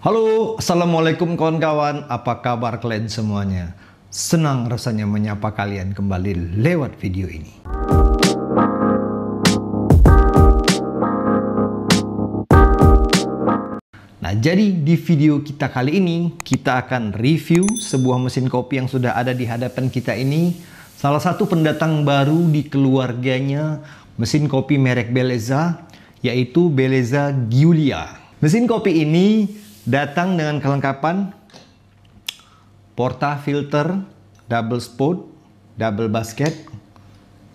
Halo, Assalamualaikum kawan-kawan, apa kabar kalian semuanya? Senang rasanya menyapa kalian kembali lewat video ini. Nah, jadi di video kita kali ini, kita akan review sebuah mesin kopi yang sudah ada di hadapan kita ini. Salah satu pendatang baru di keluarganya mesin kopi merek Beleza, yaitu Beleza Giulia. Mesin kopi ini Datang dengan kelengkapan porta filter double spot, double basket.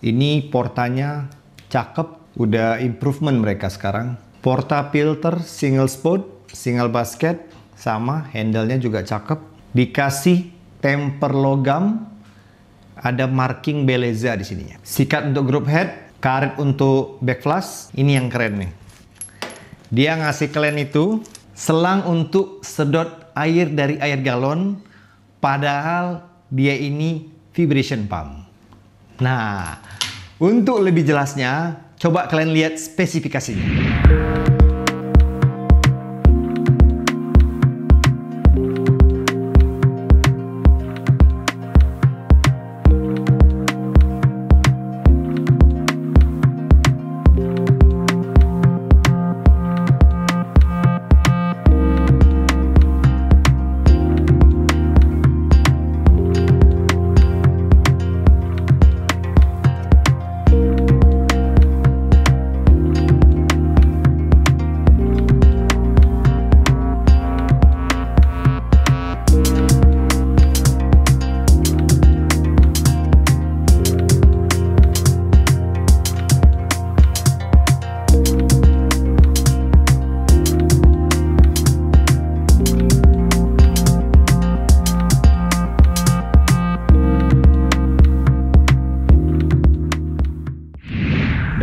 Ini portanya cakep, udah improvement mereka sekarang. Porta filter single spot, single basket sama handle-nya juga cakep. Dikasih temper logam, ada marking beleza di sininya. Sikat untuk group head, karet untuk back flash, ini yang keren nih. Dia ngasih kalian itu selang untuk sedot air dari air galon padahal dia ini vibration pump. Nah, untuk lebih jelasnya coba kalian lihat spesifikasinya.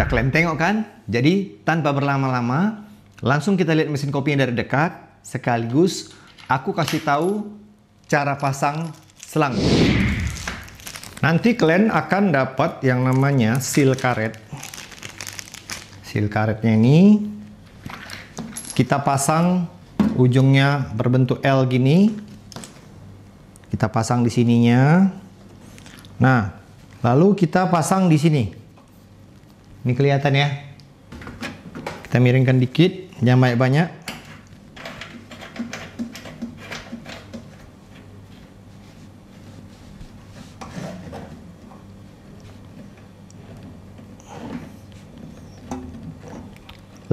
udah kalian tengok kan? Jadi tanpa berlama-lama, langsung kita lihat mesin kopinya dari dekat. Sekaligus aku kasih tahu cara pasang selang. Nanti kalian akan dapat yang namanya seal karet. Seal karetnya ini kita pasang ujungnya berbentuk L gini. Kita pasang di sininya. Nah, lalu kita pasang di sini. Ini kelihatan ya. Kita miringkan dikit, jangan banyak-banyak.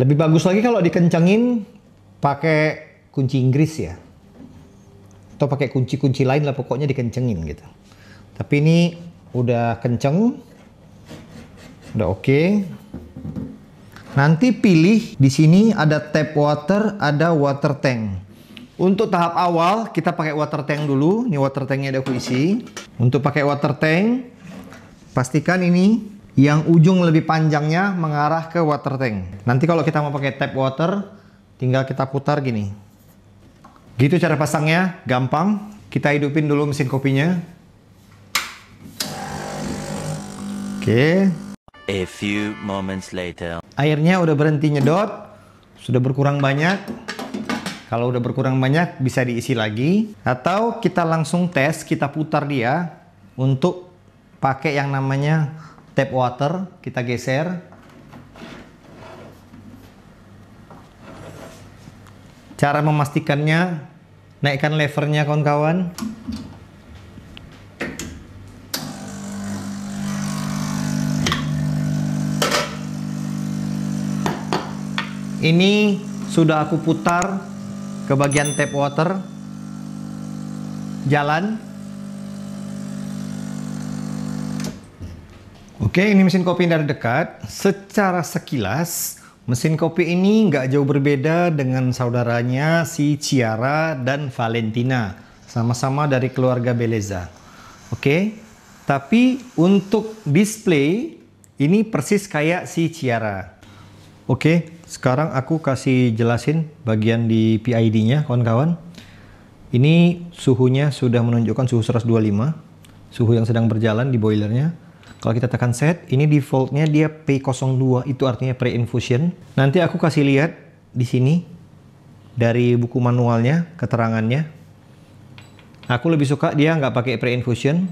Lebih bagus lagi kalau dikencengin pakai kunci Inggris ya. Atau pakai kunci-kunci lain lah pokoknya dikencengin gitu. Tapi ini udah kenceng, Udah oke. Okay. Nanti pilih di sini ada tap water, ada water tank. Untuk tahap awal kita pakai water tank dulu. Ini water tanknya ada aku isi. Untuk pakai water tank, pastikan ini yang ujung lebih panjangnya mengarah ke water tank. Nanti kalau kita mau pakai tap water, tinggal kita putar gini. Gitu cara pasangnya, gampang. Kita hidupin dulu mesin kopinya. Oke. Okay. A few moments later. Airnya udah berhenti nyedot, sudah berkurang banyak. Kalau udah berkurang banyak bisa diisi lagi atau kita langsung tes, kita putar dia untuk pakai yang namanya tap water, kita geser. Cara memastikannya naikkan levernya kawan-kawan. Ini sudah aku putar ke bagian tap water. Jalan. Oke, ini mesin kopi dari dekat. Secara sekilas, mesin kopi ini nggak jauh berbeda dengan saudaranya si Ciara dan Valentina. Sama-sama dari keluarga Beleza. Oke, tapi untuk display ini persis kayak si Ciara. Oke, sekarang aku kasih jelasin bagian di PID-nya kawan-kawan. Ini suhunya sudah menunjukkan suhu 125, suhu yang sedang berjalan di boilernya. Kalau kita tekan set, ini defaultnya dia P02, itu artinya pre-infusion. Nanti aku kasih lihat di sini dari buku manualnya, keterangannya. Aku lebih suka dia nggak pakai pre-infusion.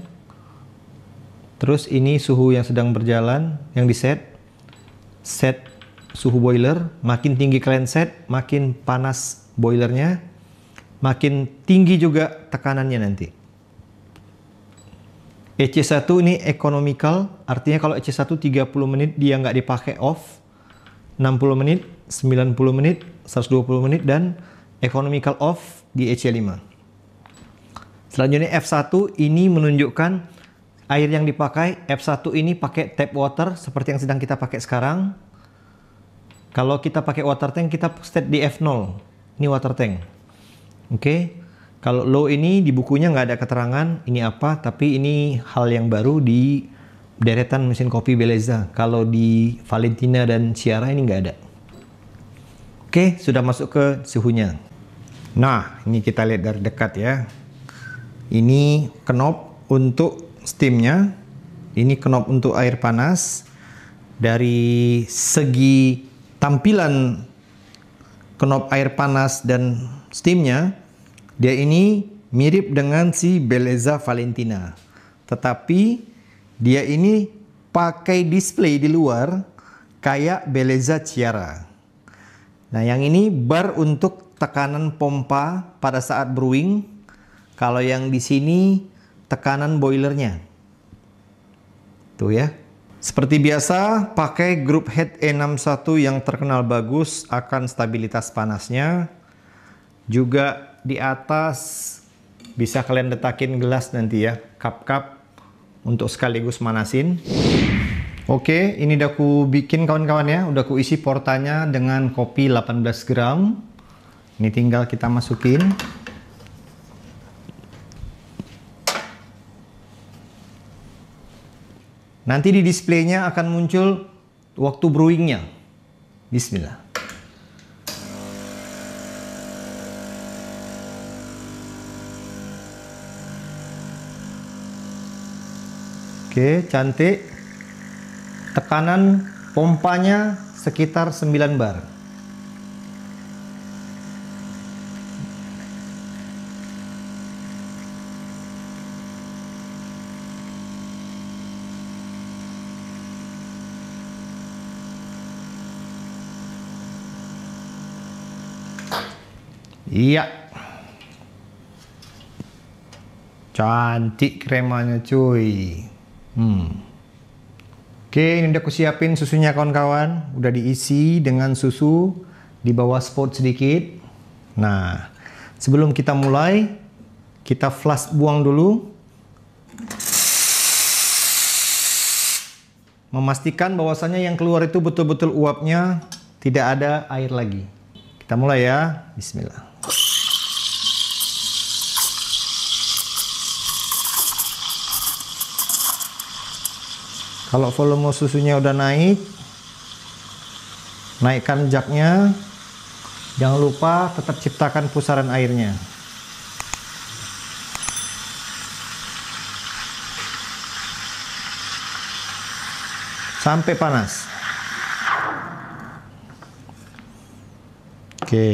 Terus ini suhu yang sedang berjalan, yang di set, set suhu boiler, makin tinggi klenset, makin panas boilernya, makin tinggi juga tekanannya nanti. EC1 ini economical, artinya kalau EC1 30 menit dia nggak dipakai off, 60 menit, 90 menit, 120 menit, dan economical off di EC5. Selanjutnya F1 ini menunjukkan air yang dipakai, F1 ini pakai tap water seperti yang sedang kita pakai sekarang, kalau kita pakai water tank, kita set di F0. Ini water tank. Oke. Okay? Kalau low ini di bukunya nggak ada keterangan ini apa, tapi ini hal yang baru di deretan mesin kopi Beleza. Kalau di Valentina dan Ciara ini nggak ada. Oke, okay, sudah masuk ke suhunya. Nah, ini kita lihat dari dekat ya. Ini knob untuk steamnya. Ini knob untuk air panas. Dari segi tampilan knob air panas dan steamnya dia ini mirip dengan si Beleza Valentina tetapi dia ini pakai display di luar kayak Beleza Ciara nah yang ini bar untuk tekanan pompa pada saat brewing kalau yang di sini tekanan boilernya tuh ya seperti biasa, pakai grup head E61 yang terkenal bagus akan stabilitas panasnya. Juga di atas bisa kalian letakin gelas nanti ya, cup-cup untuk sekaligus manasin. Oke, ini udah aku bikin kawan-kawan ya, udah aku isi portanya dengan kopi 18 gram. Ini tinggal kita masukin. Nanti di displaynya akan muncul waktu brewingnya. Bismillah. Oke, cantik. Tekanan pompanya sekitar 9 bar. Iya. Cantik kremanya cuy. Hmm. Oke, ini udah aku siapin susunya kawan-kawan. Udah diisi dengan susu di bawah spot sedikit. Nah, sebelum kita mulai, kita flash buang dulu. Memastikan bahwasannya yang keluar itu betul-betul uapnya, tidak ada air lagi. Kita mulai ya. Bismillah. kalau volume susunya udah naik naikkan jaknya jangan lupa tetap ciptakan pusaran airnya sampai panas oke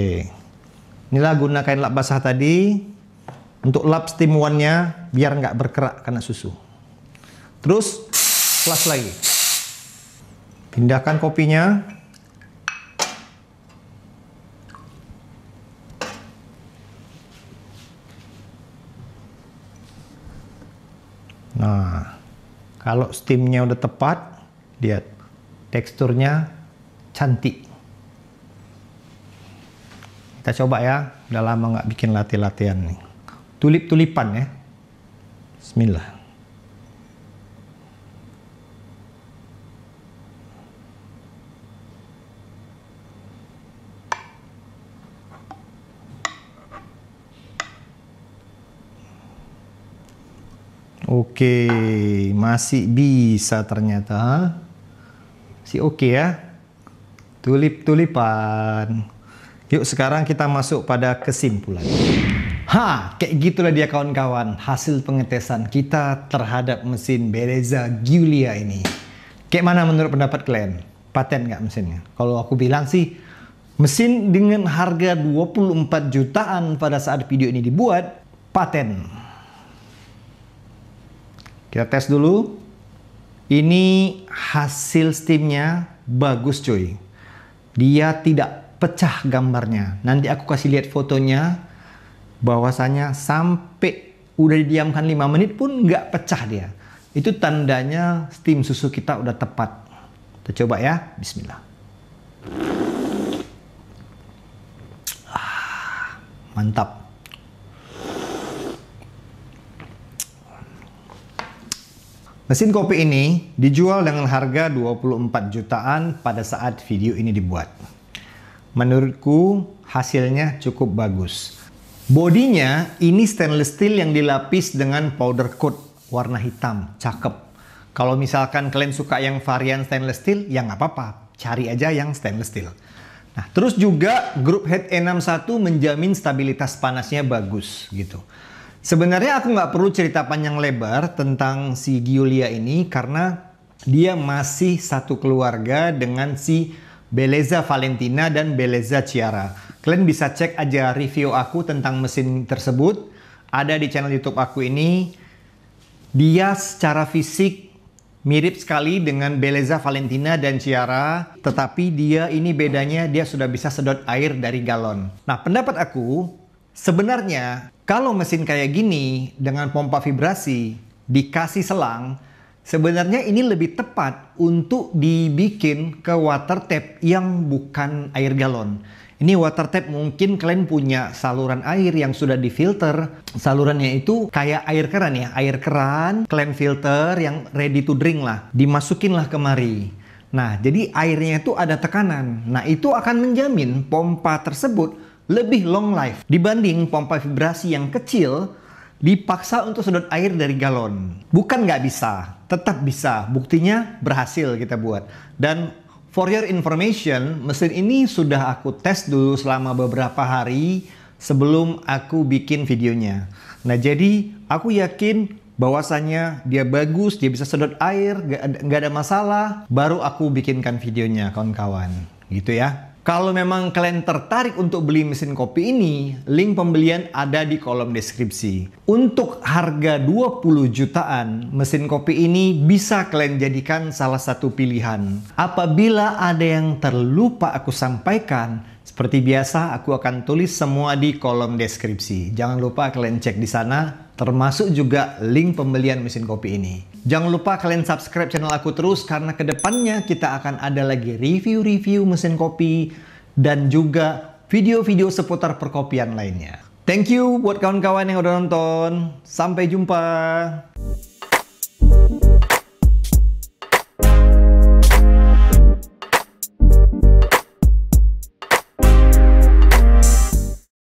inilah gunakan lap basah tadi untuk lap steam one nya biar nggak berkerak karena susu terus plus lagi. Pindahkan kopinya. Nah, kalau steamnya udah tepat, lihat teksturnya cantik. Kita coba ya, udah lama nggak bikin latihan latihan nih. Tulip-tulipan ya. Bismillah. Oke, masih bisa ternyata. Si oke ya. Tulip-tulipan. Yuk sekarang kita masuk pada kesimpulan. Ha, kayak gitulah dia kawan-kawan hasil pengetesan kita terhadap mesin Beleza Giulia ini. Kayak mana menurut pendapat kalian? Paten nggak mesinnya? Kalau aku bilang sih, mesin dengan harga 24 jutaan pada saat video ini dibuat, paten. Kita tes dulu. Ini hasil steamnya bagus cuy. Dia tidak pecah gambarnya. Nanti aku kasih lihat fotonya bahwasanya sampai udah didiamkan 5 menit pun nggak pecah dia. Itu tandanya steam susu kita udah tepat. Kita coba ya. Bismillah. Ah, mantap. Mesin kopi ini dijual dengan harga 24 jutaan pada saat video ini dibuat. Menurutku hasilnya cukup bagus. Bodinya ini stainless steel yang dilapis dengan powder coat warna hitam, cakep. Kalau misalkan kalian suka yang varian stainless steel, ya nggak apa-apa, cari aja yang stainless steel. Nah, terus juga grup head E61 menjamin stabilitas panasnya bagus gitu. Sebenarnya aku nggak perlu cerita panjang lebar tentang si Giulia ini karena dia masih satu keluarga dengan si Beleza Valentina dan Beleza Ciara. Kalian bisa cek aja review aku tentang mesin tersebut. Ada di channel YouTube aku ini. Dia secara fisik mirip sekali dengan Beleza Valentina dan Ciara, tetapi dia ini bedanya dia sudah bisa sedot air dari galon. Nah, pendapat aku Sebenarnya kalau mesin kayak gini dengan pompa vibrasi dikasih selang, sebenarnya ini lebih tepat untuk dibikin ke water tap yang bukan air galon. Ini water tap mungkin kalian punya saluran air yang sudah difilter. Salurannya itu kayak air keran ya, air keran, kalian filter yang ready to drink lah. Dimasukinlah kemari. Nah, jadi airnya itu ada tekanan. Nah, itu akan menjamin pompa tersebut lebih long life dibanding pompa vibrasi yang kecil dipaksa untuk sedot air dari galon. Bukan nggak bisa, tetap bisa. Buktinya berhasil kita buat. Dan for your information, mesin ini sudah aku tes dulu selama beberapa hari sebelum aku bikin videonya. Nah jadi aku yakin bahwasannya dia bagus, dia bisa sedot air, nggak ada, ada masalah. Baru aku bikinkan videonya kawan-kawan. Gitu ya. Kalau memang kalian tertarik untuk beli mesin kopi ini, link pembelian ada di kolom deskripsi. Untuk harga 20 jutaan, mesin kopi ini bisa kalian jadikan salah satu pilihan. Apabila ada yang terlupa aku sampaikan, seperti biasa, aku akan tulis semua di kolom deskripsi. Jangan lupa kalian cek di sana, termasuk juga link pembelian mesin kopi ini. Jangan lupa kalian subscribe channel aku terus karena kedepannya kita akan ada lagi review-review mesin kopi dan juga video-video seputar perkopian lainnya. Thank you buat kawan-kawan yang udah nonton. Sampai jumpa.